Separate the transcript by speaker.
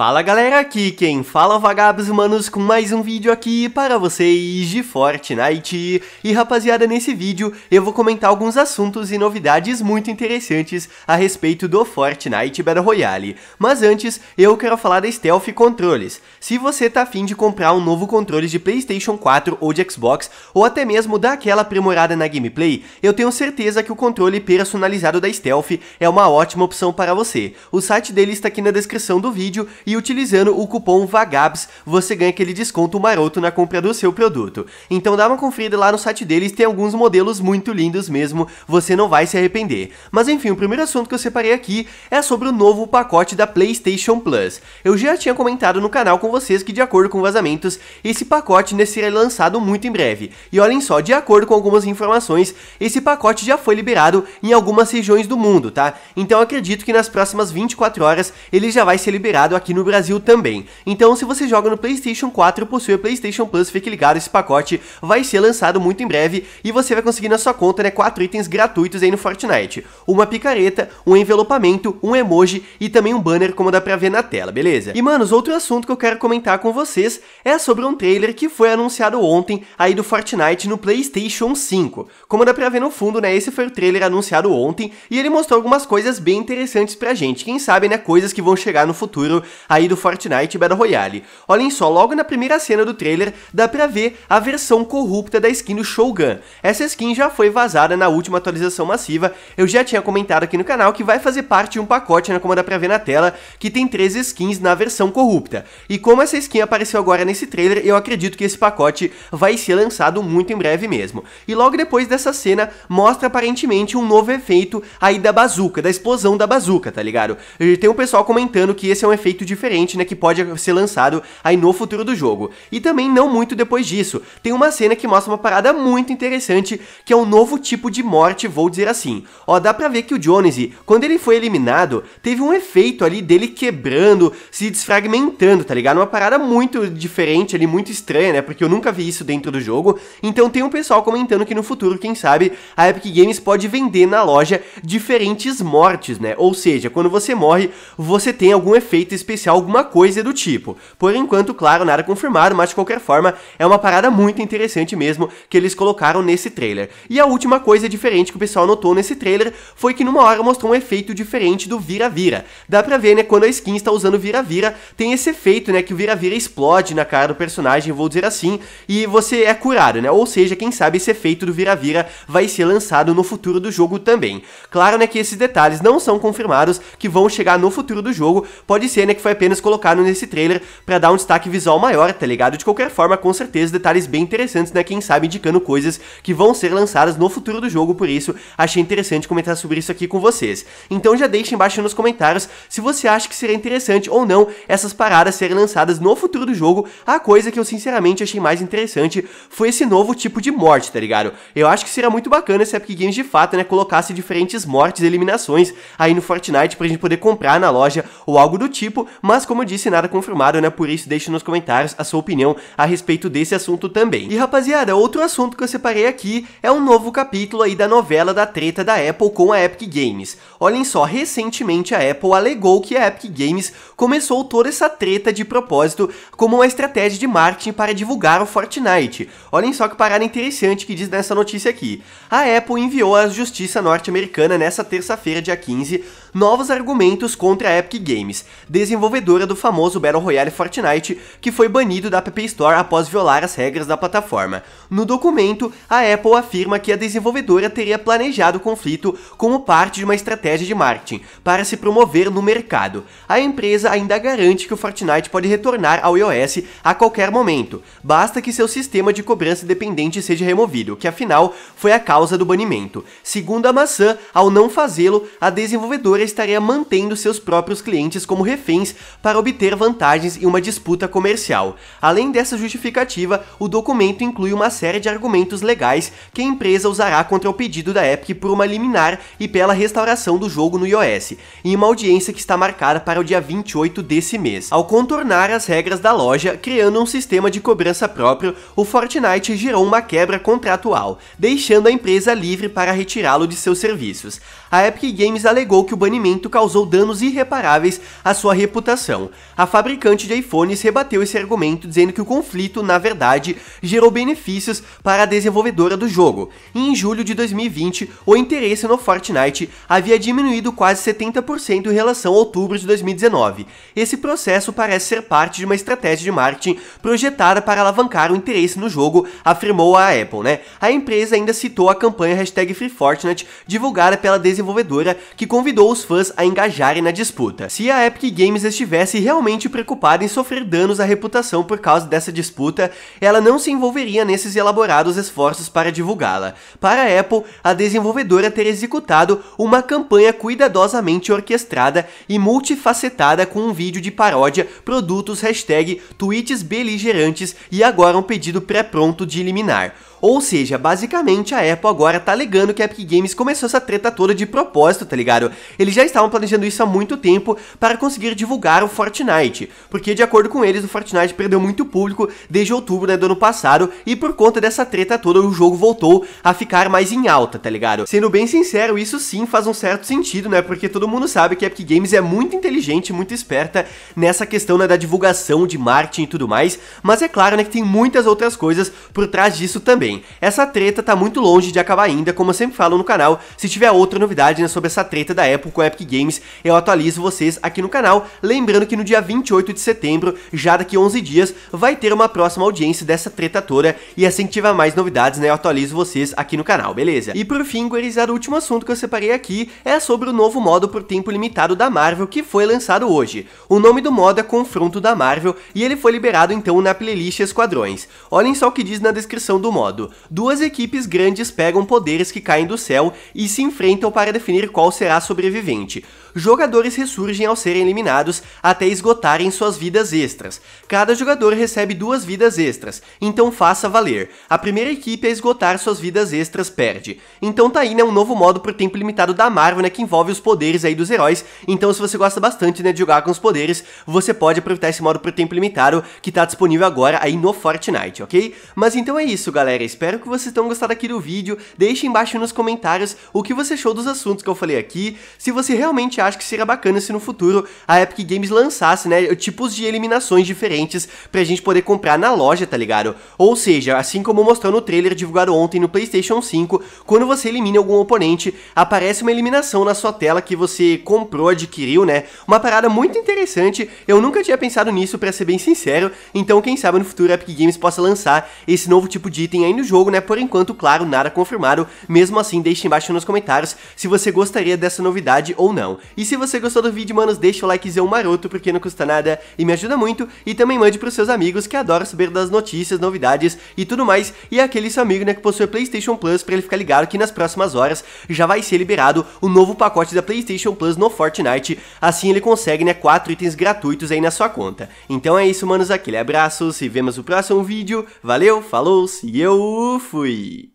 Speaker 1: Fala galera, aqui quem fala é vagabos humanos com mais um vídeo aqui para vocês de Fortnite. E rapaziada, nesse vídeo eu vou comentar alguns assuntos e novidades muito interessantes a respeito do Fortnite Battle Royale. Mas antes, eu quero falar da Stealth Controles. Se você tá afim de comprar um novo controle de Playstation 4 ou de Xbox, ou até mesmo daquela aprimorada na gameplay, eu tenho certeza que o controle personalizado da Stealth é uma ótima opção para você. O site dele está aqui na descrição do vídeo e utilizando o cupom VAGABS você ganha aquele desconto maroto na compra do seu produto. Então dá uma conferida lá no site deles, tem alguns modelos muito lindos mesmo, você não vai se arrepender. Mas enfim, o primeiro assunto que eu separei aqui é sobre o novo pacote da PlayStation Plus. Eu já tinha comentado no canal com vocês que de acordo com vazamentos, esse pacote né, será lançado muito em breve. E olhem só, de acordo com algumas informações, esse pacote já foi liberado em algumas regiões do mundo, tá? Então acredito que nas próximas 24 horas ele já vai ser liberado aqui no no Brasil também. Então, se você joga no PlayStation 4 possui o PlayStation Plus, fique ligado, esse pacote vai ser lançado muito em breve e você vai conseguir na sua conta, né, quatro itens gratuitos aí no Fortnite. Uma picareta, um envelopamento, um emoji e também um banner como dá pra ver na tela, beleza? E, manos, outro assunto que eu quero comentar com vocês é sobre um trailer que foi anunciado ontem aí do Fortnite no PlayStation 5. Como dá pra ver no fundo, né, esse foi o trailer anunciado ontem e ele mostrou algumas coisas bem interessantes pra gente. Quem sabe, né, coisas que vão chegar no futuro aí do Fortnite Battle Royale. Olhem só, logo na primeira cena do trailer dá pra ver a versão corrupta da skin do Shogun. Essa skin já foi vazada na última atualização massiva, eu já tinha comentado aqui no canal que vai fazer parte de um pacote, né, como dá pra ver na tela, que tem três skins na versão corrupta. E como essa skin apareceu agora nesse trailer, eu acredito que esse pacote vai ser lançado muito em breve mesmo. E logo depois dessa cena, mostra aparentemente um novo efeito aí da bazuca, da explosão da bazuca, tá ligado? E tem um pessoal comentando que esse é um efeito de diferente, né, que pode ser lançado aí no futuro do jogo. E também, não muito depois disso, tem uma cena que mostra uma parada muito interessante, que é um novo tipo de morte, vou dizer assim. Ó, dá pra ver que o Jones, quando ele foi eliminado, teve um efeito ali dele quebrando, se desfragmentando, tá ligado? Uma parada muito diferente ali, muito estranha, né, porque eu nunca vi isso dentro do jogo. Então tem um pessoal comentando que no futuro, quem sabe, a Epic Games pode vender na loja diferentes mortes, né? Ou seja, quando você morre, você tem algum efeito específico policial alguma coisa do tipo. Por enquanto, claro, nada confirmado, mas de qualquer forma, é uma parada muito interessante mesmo que eles colocaram nesse trailer. E a última coisa diferente que o pessoal notou nesse trailer foi que numa hora mostrou um efeito diferente do vira-vira. Dá pra ver, né, quando a skin está usando vira-vira, tem esse efeito, né, que o vira-vira explode na cara do personagem, vou dizer assim, e você é curado, né? Ou seja, quem sabe esse efeito do vira-vira vai ser lançado no futuro do jogo também. Claro, né, que esses detalhes não são confirmados que vão chegar no futuro do jogo, pode ser, né, que foi foi apenas colocado nesse trailer para dar um destaque visual maior, tá ligado? De qualquer forma, com certeza, detalhes bem interessantes, né? Quem sabe indicando coisas que vão ser lançadas no futuro do jogo, por isso achei interessante comentar sobre isso aqui com vocês. Então já deixa embaixo nos comentários se você acha que seria interessante ou não essas paradas serem lançadas no futuro do jogo. A coisa que eu sinceramente achei mais interessante foi esse novo tipo de morte, tá ligado? Eu acho que seria muito bacana se a Epic Games de fato, né, colocasse diferentes mortes e eliminações aí no Fortnite pra gente poder comprar na loja ou algo do tipo, mas como eu disse, nada confirmado, né? Por isso deixe nos comentários a sua opinião a respeito desse assunto também. E rapaziada, outro assunto que eu separei aqui é um novo capítulo aí da novela da treta da Apple com a Epic Games. Olhem só, recentemente a Apple alegou que a Epic Games começou toda essa treta de propósito como uma estratégia de marketing para divulgar o Fortnite. Olhem só que parada interessante que diz nessa notícia aqui. A Apple enviou à justiça norte-americana nessa terça-feira, dia 15, novos argumentos contra a Epic Games. Desenvolvimento desenvolvedora do famoso Battle Royale Fortnite, que foi banido da App Store após violar as regras da plataforma. No documento, a Apple afirma que a desenvolvedora teria planejado o conflito como parte de uma estratégia de marketing para se promover no mercado. A empresa ainda garante que o Fortnite pode retornar ao iOS a qualquer momento, basta que seu sistema de cobrança dependente seja removido, que afinal foi a causa do banimento. Segundo a maçã, ao não fazê-lo, a desenvolvedora estaria mantendo seus próprios clientes como reféns para obter vantagens em uma disputa comercial. Além dessa justificativa, o documento inclui uma série de argumentos legais que a empresa usará contra o pedido da Epic por uma liminar e pela restauração do jogo no iOS, em uma audiência que está marcada para o dia 28 desse mês. Ao contornar as regras da loja, criando um sistema de cobrança próprio, o Fortnite gerou uma quebra contratual, deixando a empresa livre para retirá-lo de seus serviços a Epic Games alegou que o banimento causou danos irreparáveis à sua reputação. A fabricante de iPhones rebateu esse argumento, dizendo que o conflito, na verdade, gerou benefícios para a desenvolvedora do jogo. E em julho de 2020, o interesse no Fortnite havia diminuído quase 70% em relação a outubro de 2019. Esse processo parece ser parte de uma estratégia de marketing projetada para alavancar o interesse no jogo, afirmou a Apple, né? A empresa ainda citou a campanha hashtag FreeFortnite divulgada pela desenvolvedora desenvolvedora que convidou os fãs a engajarem na disputa. Se a Epic Games estivesse realmente preocupada em sofrer danos à reputação por causa dessa disputa, ela não se envolveria nesses elaborados esforços para divulgá-la. Para a Apple, a desenvolvedora ter executado uma campanha cuidadosamente orquestrada e multifacetada com um vídeo de paródia, produtos, hashtag, tweets beligerantes e agora um pedido pré-pronto de eliminar. Ou seja, basicamente a Apple agora tá alegando que a Epic Games começou essa treta toda de propósito, tá ligado? Eles já estavam planejando isso há muito tempo para conseguir divulgar o Fortnite, porque de acordo com eles, o Fortnite perdeu muito público desde outubro né, do ano passado e por conta dessa treta toda o jogo voltou a ficar mais em alta, tá ligado? Sendo bem sincero, isso sim faz um certo sentido, né? Porque todo mundo sabe que a Epic Games é muito inteligente, muito esperta nessa questão né, da divulgação, de marketing e tudo mais, mas é claro né, que tem muitas outras coisas por trás disso também. Porém, essa treta tá muito longe de acabar ainda, como eu sempre falo no canal. Se tiver outra novidade né, sobre essa treta da Apple com a Epic Games, eu atualizo vocês aqui no canal. Lembrando que no dia 28 de setembro, já daqui 11 dias, vai ter uma próxima audiência dessa treta toda. E assim que tiver mais novidades, né, eu atualizo vocês aqui no canal, beleza? E por fim, gurizada, o último assunto que eu separei aqui é sobre o novo modo por tempo limitado da Marvel que foi lançado hoje. O nome do modo é Confronto da Marvel e ele foi liberado então na playlist Esquadrões. Olhem só o que diz na descrição do modo duas equipes grandes pegam poderes que caem do céu e se enfrentam para definir qual será a sobrevivente. Jogadores ressurgem ao serem eliminados até esgotarem suas vidas extras. Cada jogador recebe duas vidas extras, então faça valer. A primeira equipe a esgotar suas vidas extras perde. Então tá aí, né, um novo modo por tempo limitado da Marvel, né, que envolve os poderes aí dos heróis. Então se você gosta bastante, né, de jogar com os poderes, você pode aproveitar esse modo por tempo limitado que tá disponível agora aí no Fortnite, ok? Mas então é isso, galera espero que vocês tenham gostado aqui do vídeo, deixe embaixo nos comentários o que você achou dos assuntos que eu falei aqui, se você realmente acha que seria bacana se no futuro a Epic Games lançasse, né, tipos de eliminações diferentes pra gente poder comprar na loja, tá ligado? Ou seja, assim como mostrou no trailer divulgado ontem no Playstation 5, quando você elimina algum oponente, aparece uma eliminação na sua tela que você comprou, adquiriu, né? Uma parada muito interessante, eu nunca tinha pensado nisso pra ser bem sincero, então quem sabe no futuro a Epic Games possa lançar esse novo tipo de item aí o jogo, né? Por enquanto, claro, nada confirmado. Mesmo assim, deixe embaixo nos comentários se você gostaria dessa novidade ou não. E se você gostou do vídeo, manos, deixa o likezão maroto, porque não custa nada e me ajuda muito. E também mande pros seus amigos que adoram saber das notícias, novidades e tudo mais. E aquele seu amigo, né, que possui PlayStation Plus, pra ele ficar ligado que nas próximas horas já vai ser liberado o novo pacote da PlayStation Plus no Fortnite. Assim ele consegue, né, 4 itens gratuitos aí na sua conta. Então é isso, manos, aquele abraço, se vemos no próximo vídeo. Valeu, falou, se eu fui!